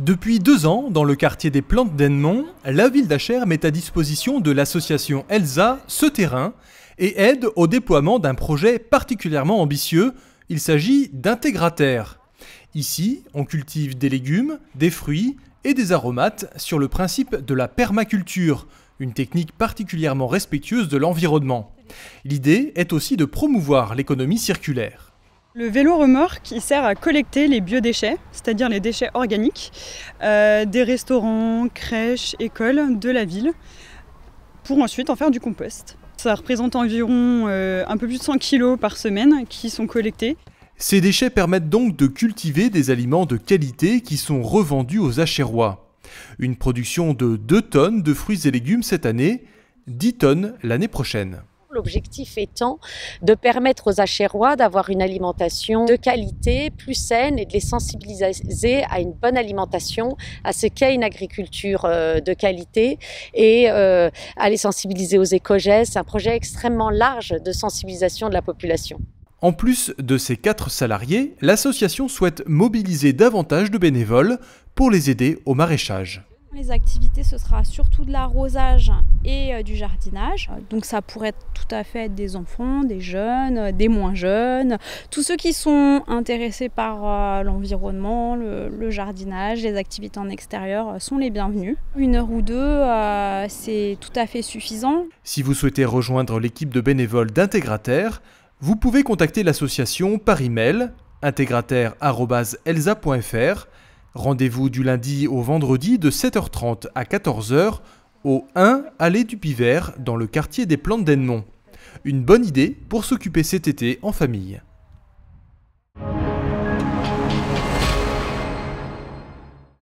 Depuis deux ans, dans le quartier des Plantes d'Ennemont, la ville d'Achères met à disposition de l'association ELSA ce terrain et aide au déploiement d'un projet particulièrement ambitieux. Il s'agit d'intégrataires. Ici, on cultive des légumes, des fruits et des aromates sur le principe de la permaculture, une technique particulièrement respectueuse de l'environnement. L'idée est aussi de promouvoir l'économie circulaire. Le vélo remorque, qui sert à collecter les biodéchets, c'est-à-dire les déchets organiques, euh, des restaurants, crèches, écoles de la ville, pour ensuite en faire du compost. Ça représente environ euh, un peu plus de 100 kg par semaine qui sont collectés. Ces déchets permettent donc de cultiver des aliments de qualité qui sont revendus aux Achérois. Une production de 2 tonnes de fruits et légumes cette année, 10 tonnes l'année prochaine l'objectif étant de permettre aux Achérois d'avoir une alimentation de qualité, plus saine et de les sensibiliser à une bonne alimentation, à ce qu'est une agriculture euh, de qualité et euh, à les sensibiliser aux éco C'est Un projet extrêmement large de sensibilisation de la population. En plus de ces quatre salariés, l'association souhaite mobiliser davantage de bénévoles pour les aider au maraîchage. Les activités, ce sera surtout de l'arrosage et euh, du jardinage. Euh, donc ça pourrait tout à fait être des enfants, des jeunes, euh, des moins jeunes, tous ceux qui sont intéressés par l'environnement, le, jardinage, les activités en extérieur sont les bienvenus. Une heure ou deux, c'est tout à fait suffisant. Si vous souhaitez rejoindre l'équipe de bénévoles d'Intégrater, vous pouvez contacter l'association par email intégrataire.elsa.fr Rendez-vous du lundi au vendredi de 7h30 à 14h au 1 Allée du Pivert dans le quartier des Plantes d'Ennemont. Une bonne idée pour s'occuper cet été en famille.